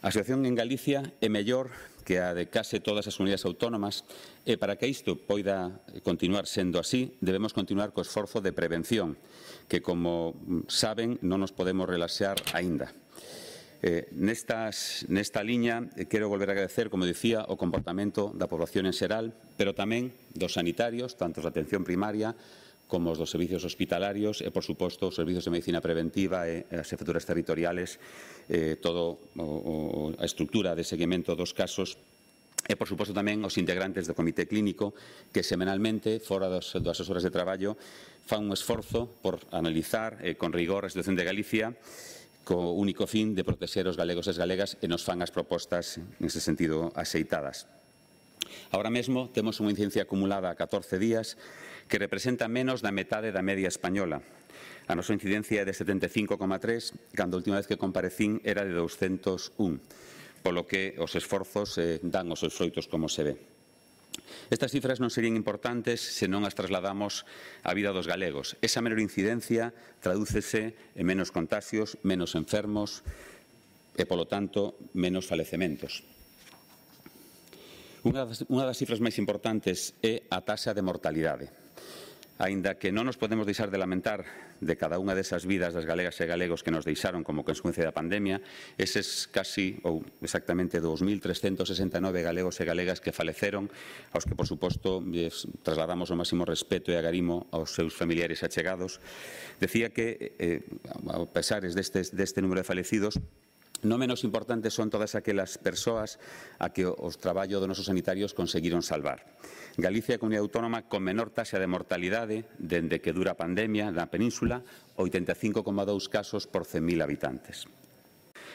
A situación en Galicia é mellor que a de case todas as unidades autónomas e para que isto poida continuar sendo así debemos continuar co esforzo de prevención que como saben non nos podemos relaxar aínda. Eh, nestas, nesta liña eh, quero volver a agradecer, como dicía, o comportamento da población en xeral, pero tamén dos sanitarios, tanto da atención primaria como os dos servicios hospitalarios e, por suposto, os servicios de medicina preventiva e as jefaturas territoriales, eh, todo o, o, a estructura de seguimento dos casos e, por suposto, tamén os integrantes do Comité Clínico que semanalmente, fora das, das horas de traballo, fan un esforzo por analizar eh, con rigor a situación de Galicia co único fin de protexer os galegos e as galegas e nos fan as propostas, nese sentido, aceitadas. Ahora mesmo temos unha incidencia acumulada a 14 días que representa menos da metade da media española. A nosa incidencia é de 75,3, cando a última vez que comparecín era de 201, polo que os esforzos eh, dan os seus oitos como se ve. Estas cifras non serían importantes se non as trasladamos á vida dos galegos. Esa menor incidencia tradúcese en menos contagios, menos enfermos e, polo tanto, menos falecementos. Unha das, unha das cifras máis importantes é a taxa de mortalidade. Ainda que non nos podemos deixar de lamentar de cada unha desas vidas das galegas e galegos que nos deixaron como consecuencia da pandemia, eses casi, ou exactamente 2.369 galegos e galegas que faleceron, aos que, por suposto, trasladamos o máximo respeto e agarimo aos seus familiares achegados, decía que, eh, a pesares deste, deste número de falecidos, Non menos importantes son todas aquelas persoas a que os traballo dos nosos sanitarios conseguiron salvar. Galicia é a comunidade autónoma con menor taxa de mortalidade dende que dura a pandemia na península, 85,2 casos por 100.000 habitantes.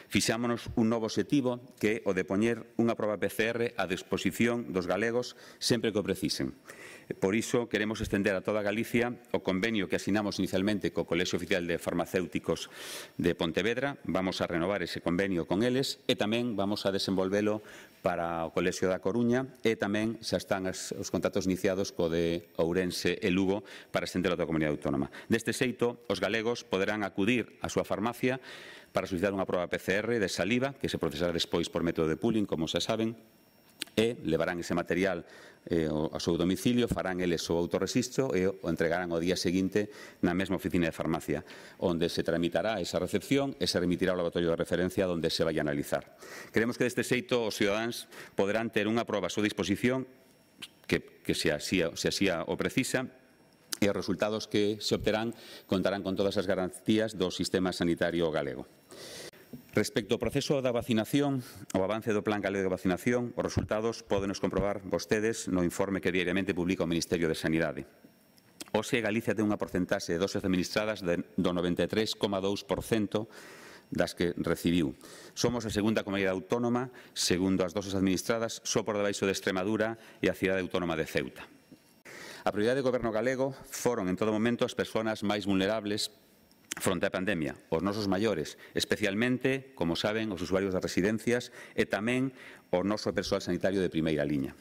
Fixámonos un novo objetivo que é o de poñer unha proba PCR á disposición dos galegos sempre que o precisen. Por iso, queremos estender a toda Galicia o convenio que asinamos inicialmente co Colexio Oficial de Farmacéuticos de Pontevedra. Vamos a renovar ese convenio con eles e tamén vamos a desenvolvelo para o Colexio da Coruña e tamén xa están os contratos iniciados co de Ourense e Lugo para estender a a comunidade autónoma. Deste xeito, os galegos poderán acudir á súa farmacia para solicitar unha proba PCR de saliva que se procesará despois por método de pooling, como xa saben, e levarán ese material eh, ao seu domicilio, farán eles o autorregistro e o entregarán o día seguinte na mesma oficina de farmacia, onde se tramitará esa recepción e se remitirá ao laboratorio de referencia onde se vai analizar. Queremos que deste xeito os cidadáns poderán ter unha proba a súa disposición que, que se, asía, se asía o precisa e os resultados que se obterán contarán con todas as garantías do sistema sanitario galego. Respecto ao proceso da vacinación, ao avance do Plan Galego de Vacinación, os resultados podenos comprobar vostedes no informe que diariamente publica o Ministerio de Sanidade. Oxe, Galicia ten unha porcentaxe de doses administradas do 93,2% das que recibiu. Somos a segunda comunidade autónoma, segundo as doses administradas, só por debaixo de Extremadura e a cidade autónoma de Ceuta. A prioridade do goberno galego foron en todo momento as persoas máis vulnerables fronte á pandemia, os nosos maiores, especialmente, como saben, os usuarios das residencias e tamén o noso persoal sanitario de primeira liña.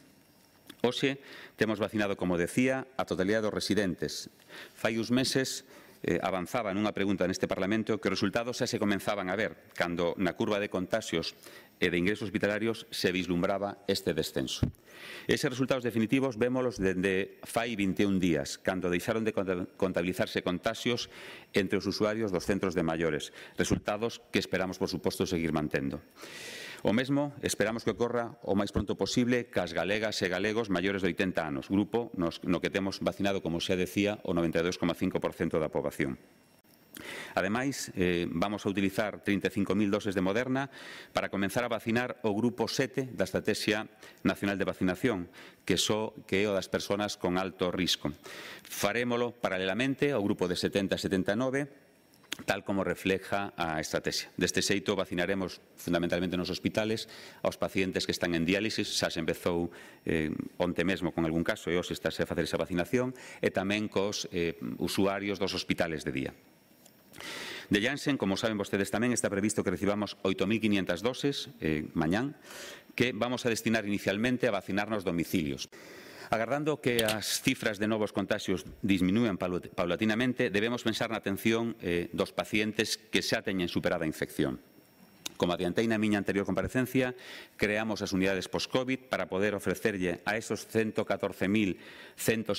Oxe, temos vacinado, como decía, a totalidade dos residentes. Fai uns meses eh, avanzaba nunha pregunta neste Parlamento que os resultados xa se comenzaban a ver cando na curva de contagios e de ingresos hospitalarios se vislumbraba este descenso. Eses resultados definitivos vémolos dende fai 21 días, cando deixaron de contabilizarse contagios entre os usuarios dos centros de maiores, resultados que esperamos, por suposto, seguir mantendo. O mesmo esperamos que ocorra o máis pronto posible cas galegas e galegos maiores de 80 anos, grupo no que temos vacinado, como xa decía, o 92,5% da poboación. Ademais, eh, vamos a utilizar 35.000 doses de Moderna para comenzar a vacinar o grupo 7 da Estrategia Nacional de Vacinación, que só que é o das persoas con alto risco. Farémolo paralelamente ao grupo de 70 a 79, tal como refleja a estrategia. Deste xeito, vacinaremos fundamentalmente nos hospitales aos pacientes que están en diálisis, xa se empezou eh, onte mesmo con algún caso e hoxe está a facer esa vacinación, e tamén cos eh, usuarios dos hospitales de día. De Janssen, como saben vostedes tamén, está previsto que recibamos 8.500 doses eh, mañán que vamos a destinar inicialmente a vacinarnos domicilios. Agardando que as cifras de novos contagios disminúan paulatinamente, debemos pensar na atención eh, dos pacientes que xa teñen superada a infección. Como adiantei na miña anterior comparecencia, creamos as unidades post-COVID para poder ofrecerlle a esos 114.168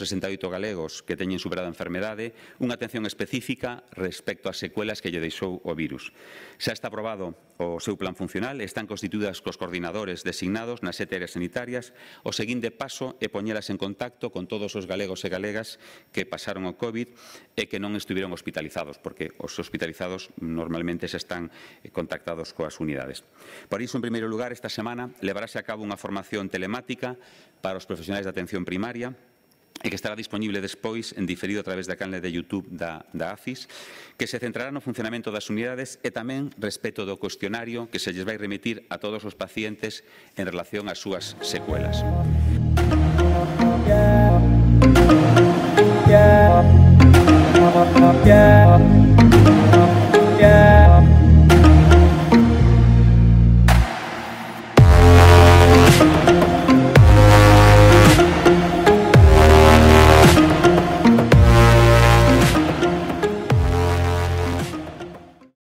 galegos que teñen superado a enfermedade unha atención específica respecto ás secuelas que lle deixou o virus. Xa está aprobado o seu plan funcional están constituídas cos coordinadores designados nas sete áreas sanitarias. O seguinte paso é poñelas en contacto con todos os galegos e galegas que pasaron o COVID e que non estiveron hospitalizados, porque os hospitalizados normalmente se están eh, contactados coas unidades. Por iso, en primeiro lugar, esta semana levarase a cabo unha formación telemática para os profesionais de atención primaria, e que estará disponible despois en diferido a través da canle de YouTube da, da AFIS, que se centrará no funcionamento das unidades e tamén respecto do cuestionario que se lles vai remitir a todos os pacientes en relación ás súas secuelas. Yeah. Yeah. Yeah.